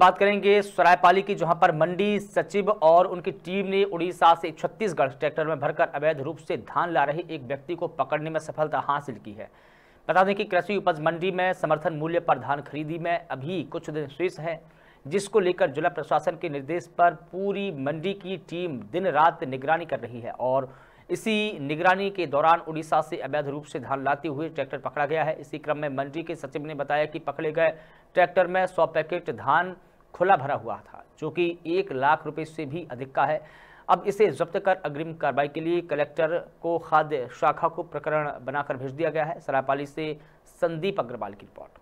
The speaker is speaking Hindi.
बात करेंगे सरायपाली की जहां पर मंडी सचिव और उनकी टीम ने उड़ीसा से छत्तीसगढ़ ट्रैक्टर में भरकर अवैध रूप से धान ला रही एक व्यक्ति को पकड़ने में सफलता हासिल की है बता दें कि कृषि उपज मंडी में समर्थन मूल्य पर धान खरीदी में अभी कुछ दिन शेष है जिसको लेकर जिला प्रशासन के निर्देश पर पूरी मंडी की टीम दिन रात निगरानी कर रही है और इसी निगरानी के दौरान उड़ीसा से अवैध रूप से धान लाते हुए ट्रैक्टर पकड़ा गया है इसी क्रम में मंडी के सचिव ने बताया कि पकड़े गए ट्रैक्टर में सौ पैकेट धान खुला भरा हुआ था जो कि एक लाख रुपए से भी अधिक का है अब इसे जब्त कर अग्रिम कार्रवाई के लिए कलेक्टर को खाद्य शाखा को प्रकरण बनाकर भेज दिया गया है सरायपाली से संदीप अग्रवाल की रिपोर्ट